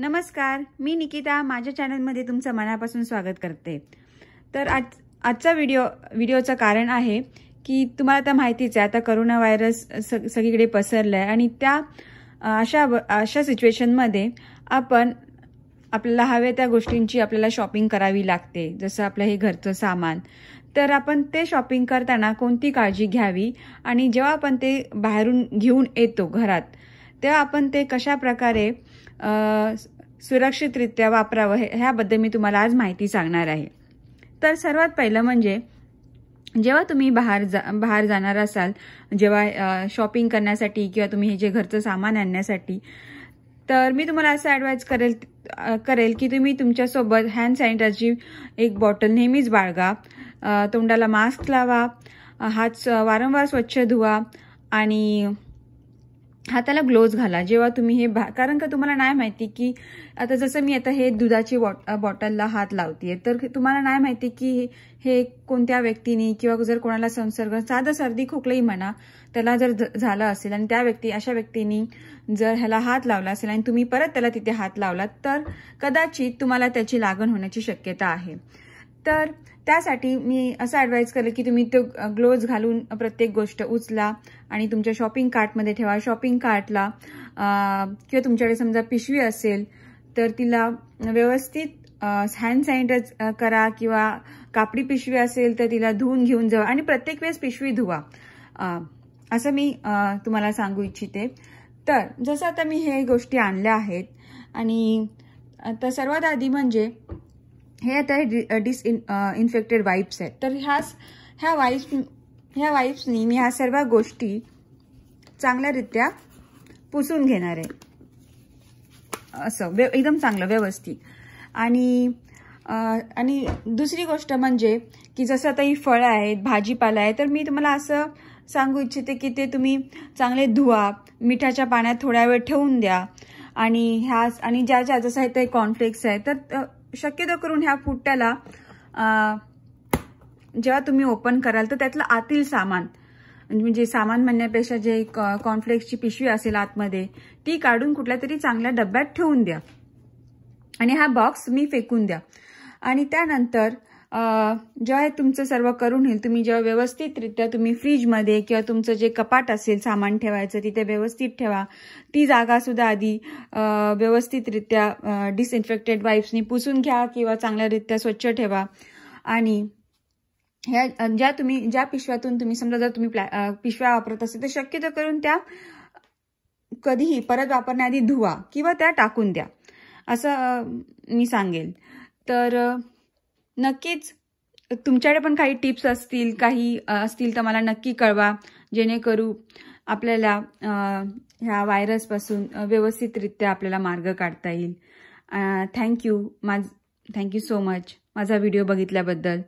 नमस्कार मी निकिता माझ्या चॅनलमध्ये तुमचं मनापासून स्वागत करते तर आज आजचा व्हिडिओ व्हिडिओचं कारण आहे की तुम्हाला आता माहितीच आहे आता करोना व्हायरस सगळीकडे पसरलं आहे आणि त्या अशा अशा सिच्युएशनमध्ये आपण आपल्याला हव्या त्या गोष्टींची आपल्याला शॉपिंग करावी लागते जसं आपलं हे घरचं सामान तर आपण ते शॉपिंग करताना कोणती काळजी घ्यावी आणि जेव्हा आपण ते बाहेरून घेऊन येतो घरात तेव्हा आपण ते कशा प्रकारे सुरक्षितरित्या वापरावं हे ह्याबद्दल मी तुम्हाला आज माहिती सांगणार आहे तर सर्वात पहिलं म्हणजे जेव्हा तुम्ही बाहेर जा बाहेर जाणार असाल जेव्हा शॉपिंग करण्यासाठी किंवा तुम्ही हे जे घरचं सामान आणण्यासाठी तर मी तुम्हाला असं ॲडवाईज करेल करेल की तुम्ही तुमच्यासोबत हँड सॅनिटायझरची एक बॉटल नेहमीच बाळगा तोंडाला मास्क लावा हात वारंवार स्वच्छ धुवा आणि हाताला ग्लोव्ज घाला जेव्हा तुम्ही हे भा कारण का तुम्हाला नाही माहिती की आता जसं मी आता हे दुधाची बॉटलला हात लावते तर तुम्हाला नाही माहिती की हे कोणत्या व्यक्तीने किंवा जर कोणाला संसर्ग साधं सर्दी खोकलाही म्हणा त्याला जर झालं असेल आणि त्या व्यक्ती अशा व्यक्तीने जर ह्याला हात लावला असेल आणि तुम्ही परत त्याला तिथे हात लावलात तर कदाचित तुम्हाला त्याची लागण होण्याची शक्यता आहे तर त्यासाठी मी असं ॲडवाईज केलं की तुम्ही तो ग्लोव्ज घालून प्रत्येक गोष्ट उचला आणि तुमच्या शॉपिंग कार्टमध्ये ठेवा शॉपिंग कार्टला किंवा तुमच्याकडे समजा पिशवी असेल तर तिला व्यवस्थित हँड सॅनिटाइज करा किंवा कापडी पिशवी असेल तर तिला धुवून घेऊन जावा आणि प्रत्येक वेळेस पिशवी धुवा असं मी तुम्हाला सांगू इच्छिते तर जसं आता मी हे गोष्टी आणल्या आहेत आणि तर सर्वात आधी म्हणजे हे आता डिस इन इन्फेक्टेड वाईप्स आहेत तर ह्याच ह्या वाईप्स ह्या वाईप्सनी मी ह्या सर्व गोष्टी चांगल्यारित्या पुसून घेणार आहे असं व्य एकदम चांगलं व्यवस्थित आणि आणि दुसरी गोष्ट म्हणजे की जसं आता ही फळं आहेत भाजीपाला आहे तर मी तुम्हाला असं सांगू इच्छिते की ते तुम्ही चांगले धुवा मिठाच्या पाण्यात थोड्या वेळ ठेवून द्या आणि ह्या आणि ज्या ज्या जसं आहे ते कॉन्फ्लेक्स आहे तर शक्यतो करून ह्या फुट्ट्याला जेव्हा तुम्ही ओपन कराल तर त्यातलं आतील सामान म्हणजे सामान म्हणण्यापेक्षा जे कॉर्नफ्लेक्सची पिशवी असेल आतमध्ये ती काढून कुठल्या तरी चांगल्या डब्यात ठेवून द्या आणि हा बॉक्स मी फेकून द्या आणि त्यानंतर जेव्हा तुमचं सर्व करून येईल तुम्ही जेव्हा व्यवस्थितरित्या तुम्ही फ्रीजमध्ये किंवा तुमचं जे कपाट असेल सामान ठेवायचं तिथे व्यवस्थित ठेवा ती जागा सुद्धा आधी व्यवस्थितरित्या डिसइन्फेक्टेड वाईप्सनी पुसून घ्या किंवा चांगल्यारित्या स्वच्छ ठेवा आणि ह्या ज्या तुम्ही ज्या पिशव्यातून तुम्ही समजा जर तुम्ही पिशव्या वापरत असेल तर शक्यतो करून त्या कधीही परत वापरण्याआधी धुवा किंवा त्या टाकून द्या असं मी सांगेल तर नक्कीच तुमच्याकडे पण काही टिप्स असतील काही असतील तर मला नक्की कळवा जेणेकरू आपल्याला ह्या व्हायरसपासून व्यवस्थितरित्या आपल्याला मार्ग काढता येईल थँक्यू माझ थँक्यू सो मच माझा व्हिडिओ बघितल्याबद्दल